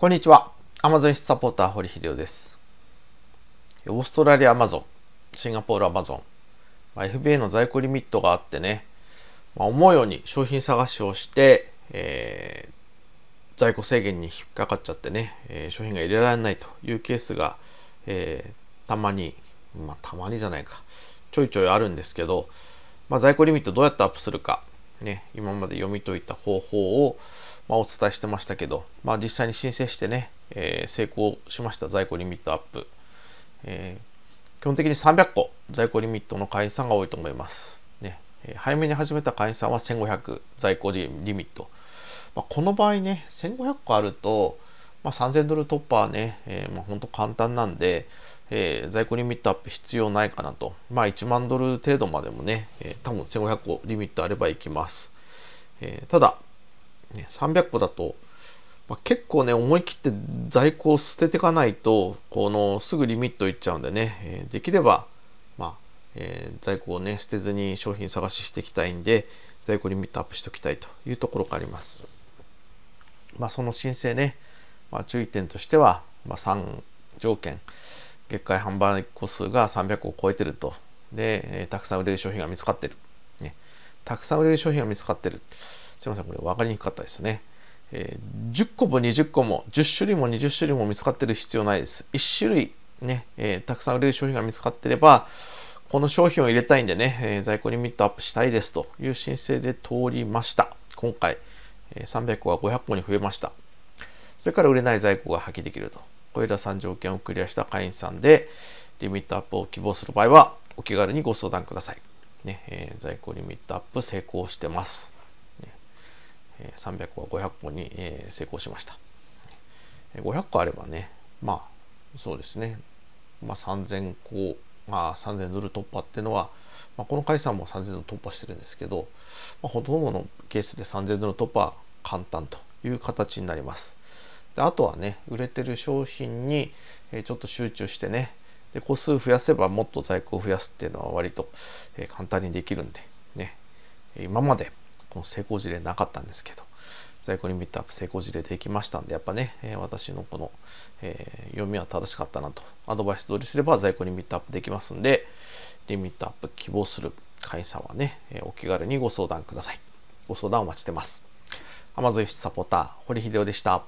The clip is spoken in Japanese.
こんにちは。Amazon サポーター、堀秀夫です。オーストラリアアマゾン、シンガポールアマゾン、まあ、FBA の在庫リミットがあってね、まあ、思うように商品探しをして、えー、在庫制限に引っかかっちゃってね、えー、商品が入れられないというケースが、えー、たまに、まあ、たまにじゃないか、ちょいちょいあるんですけど、まあ、在庫リミットどうやってアップするか、ね、今まで読み解いた方法を、まあ、お伝えしてましたけど、まあ、実際に申請してね、えー、成功しました在庫リミットアップ、えー、基本的に300個在庫リミットの会員さんが多いと思います、ねえー、早めに始めた会員さんは1500在庫リミット、まあ、この場合ね1500個あると、まあ、3000ドル突破はね、えーまあ、本当簡単なんで、えー、在庫リミットアップ必要ないかなと。まあ1万ドル程度までもね、えー、多分1500個リミットあればいきます。えー、ただ、ね、300個だと、まあ、結構ね、思い切って在庫を捨てていかないと、このすぐリミットいっちゃうんでね、えー、できれば、まあ、えー、在庫をね、捨てずに商品探ししていきたいんで、在庫リミットアップしておきたいというところがあります。まあ、その申請ね、まあ、注意点としては、まあ、3条件。月間販売個数が300を超えてると。で、えー、たくさん売れる商品が見つかってる。ね、たくさん売れる商品が見つかってる。すみません、これ分かりにくかったですね。えー、10個も20個も10種類も20種類も見つかってる必要ないです。1種類ね、えー、たくさん売れる商品が見つかってれば、この商品を入れたいんでね、えー、在庫リミットアップしたいですという申請で通りました。今回、えー、300個は500個に増えました。それから売れない在庫が破棄できると。これら3条件をクリアした会員さんで、リミットアップを希望する場合は、お気軽にご相談ください。ね、え在庫リミットアップ成功してます。300個は500個に成功しました。500個あればね、まあ、そうですね、まあ、3000個、まあ、3000ドル突破っていうのは、まあ、この会社も3000ドル突破してるんですけど、まあ、ほとんどのケースで3000ドル突破簡単という形になります。であとはね、売れてる商品にちょっと集中してね、で個数増やせばもっと在庫を増やすっていうのは割と簡単にできるんで、ね、今までこの成功事例なかったんですけど在庫リミットアップ成功事例できましたんでやっぱね、えー、私のこの、えー、読みは正しかったなとアドバイス通りすれば在庫リミットアップできますんでリミットアップ希望する会社はね、えー、お気軽にご相談くださいご相談お待ちしてます Amazon サポーター堀秀夫でした